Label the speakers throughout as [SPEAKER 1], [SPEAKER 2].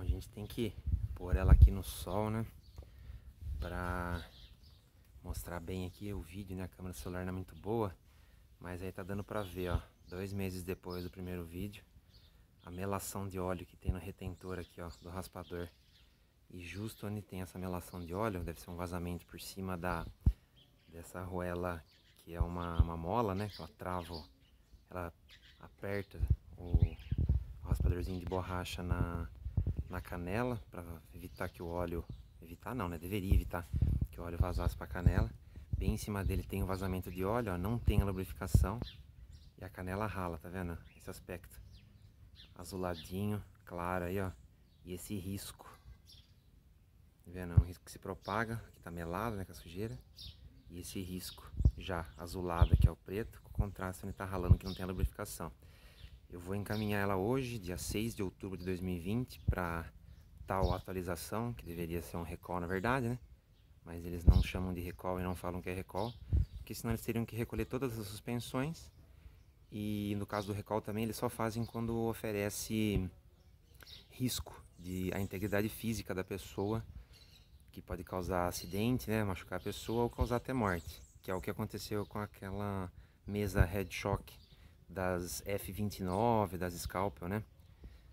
[SPEAKER 1] a gente tem que pôr ela aqui no sol, né? Pra mostrar bem aqui o vídeo, né? A câmera celular não é muito boa, mas aí tá dando pra ver, ó. Dois meses depois do primeiro vídeo, a melação de óleo que tem no retentor aqui, ó, do raspador. E justo onde tem essa melação de óleo, deve ser um vazamento por cima da dessa arruela que é uma, uma mola, né? Que ela trava, ela aperta o raspadorzinho de borracha na, na canela para evitar que o óleo evitar não, né? Deveria evitar que o óleo vazasse para a canela. Bem em cima dele tem o um vazamento de óleo, ó, não tem a lubrificação e a canela rala, tá vendo? Esse aspecto azuladinho, claro aí, ó. E esse risco. Tá vendo? É um risco que se propaga, que tá melado, né, com a sujeira. E esse risco já azulado, que é o preto, com contraste ele né, tá ralando que não tem a lubrificação. Eu vou encaminhar ela hoje, dia 6 de outubro de 2020, para tal atualização, que deveria ser um recall na verdade, né? Mas eles não chamam de recall e não falam que é recall, porque senão eles teriam que recolher todas as suspensões. E no caso do recall também, eles só fazem quando oferece risco de a integridade física da pessoa, que pode causar acidente, né, machucar a pessoa ou causar até morte, que é o que aconteceu com aquela mesa shock das F29, das Scalpel, né?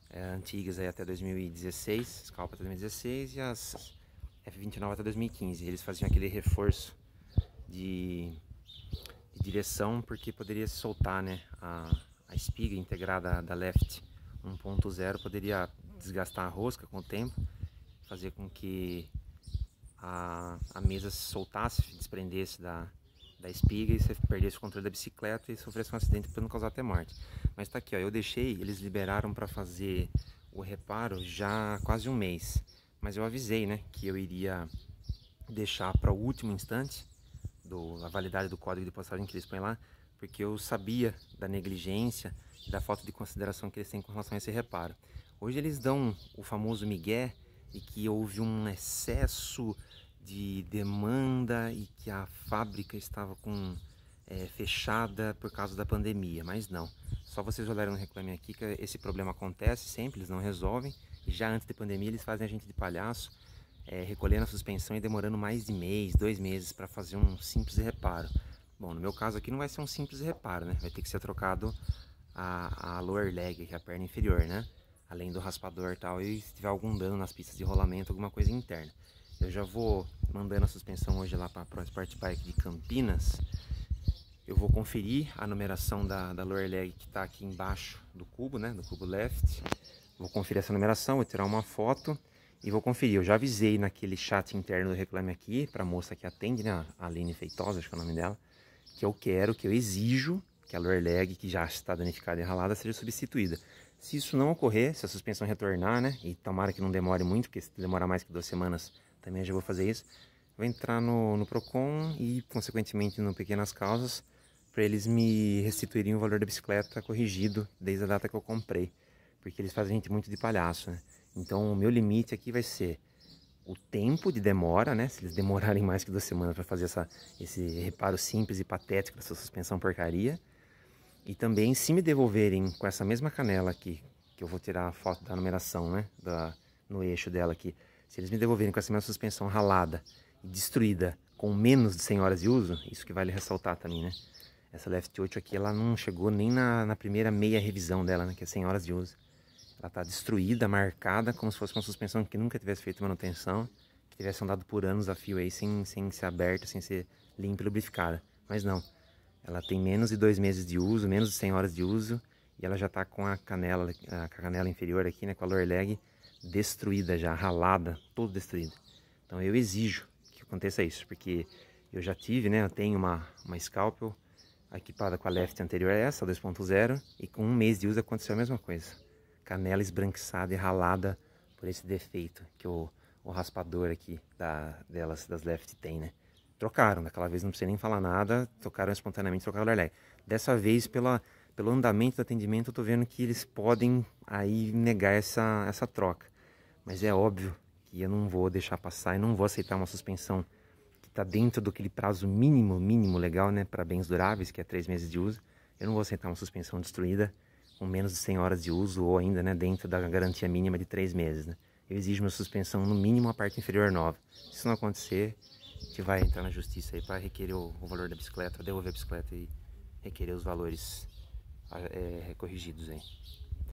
[SPEAKER 1] É, antigas aí até 2016, Scalpel até 2016 e as F29 até 2015. Eles faziam aquele reforço de, de direção porque poderia soltar, né? A, a espiga integrada da left 1.0 poderia desgastar a rosca com o tempo, fazer com que a, a mesa se soltasse, desprendesse da, da espiga e você perdesse o controle da bicicleta e sofresse um acidente para não causar até morte. Mas tá aqui, ó, eu deixei, eles liberaram para fazer o reparo já há quase um mês. Mas eu avisei, né, que eu iria deixar para o último instante do, a validade do código de postagem que eles põem lá, porque eu sabia da negligência e da falta de consideração que eles têm com relação a esse reparo. Hoje eles dão o famoso migué e que houve um excesso de demanda e que a fábrica estava com é, fechada por causa da pandemia, mas não. Só vocês olharem no Reclame Aqui que esse problema acontece sempre, eles não resolvem. E já antes da pandemia eles fazem a gente de palhaço, é, recolhendo a suspensão e demorando mais de mês, dois meses para fazer um simples reparo. Bom, no meu caso aqui não vai ser um simples reparo, né? Vai ter que ser trocado a, a lower leg, que é a perna inferior, né? Além do raspador e tal, e se tiver algum dano nas pistas de rolamento, alguma coisa interna. Eu já vou mandando a suspensão hoje lá para a Pro Sport Bike de Campinas. Eu vou conferir a numeração da, da lower leg que está aqui embaixo do cubo, né? Do cubo left. Vou conferir essa numeração, vou tirar uma foto e vou conferir. Eu já avisei naquele chat interno do Reclame Aqui, para a moça que atende, né? A Aline Feitosa, acho que é o nome dela. Que eu quero, que eu exijo que a lower leg que já está danificada e ralada seja substituída. Se isso não ocorrer, se a suspensão retornar, né? E tomara que não demore muito, porque se demorar mais que duas semanas também já vou fazer isso. Vou entrar no, no PROCON e, consequentemente, no Pequenas Causas, para eles me restituírem o valor da bicicleta corrigido desde a data que eu comprei. Porque eles fazem gente muito de palhaço, né? Então, o meu limite aqui vai ser o tempo de demora, né? Se eles demorarem mais que duas semanas para fazer essa, esse reparo simples e patético dessa suspensão porcaria. E também, se me devolverem com essa mesma canela aqui, que eu vou tirar a foto da numeração, né? Da, no eixo dela aqui, se eles me devolverem com essa minha suspensão ralada e destruída com menos de 100 horas de uso, isso que vale ressaltar também, né? Essa Left 8 aqui, ela não chegou nem na, na primeira meia revisão dela, né? Que é 100 horas de uso. Ela tá destruída, marcada, como se fosse uma suspensão que nunca tivesse feito manutenção, que tivesse andado por anos a fio aí, sem, sem ser aberta, sem ser limpa e lubrificada. Mas não, ela tem menos de dois meses de uso, menos de 100 horas de uso, e ela já tá com a canela, a canela inferior aqui, né? Com a lower leg destruída já, ralada, toda destruída. Então eu exijo que aconteça isso, porque eu já tive, né? Eu tenho uma, uma Scalpel equipada com a left anterior a essa, 2.0, e com um mês de uso aconteceu a mesma coisa. Canela esbranquiçada e ralada por esse defeito que o, o raspador aqui da, delas, das left tem, né? Trocaram, daquela vez não precisei nem falar nada, tocaram espontaneamente, trocaram o lelé. Dessa vez, pela, pelo andamento do atendimento, eu tô vendo que eles podem aí negar essa, essa troca. Mas é óbvio que eu não vou deixar passar e não vou aceitar uma suspensão que está dentro daquele prazo mínimo, mínimo legal, né, para bens duráveis, que é três meses de uso. Eu não vou aceitar uma suspensão destruída com menos de 100 horas de uso ou ainda, né, dentro da garantia mínima de três meses, né? Eu exijo uma suspensão no mínimo a parte inferior nova. Se isso não acontecer, a gente vai entrar na justiça aí para requerer o, valor da bicicleta, devolver a bicicleta e requerer os valores ah, é, corrigidos aí.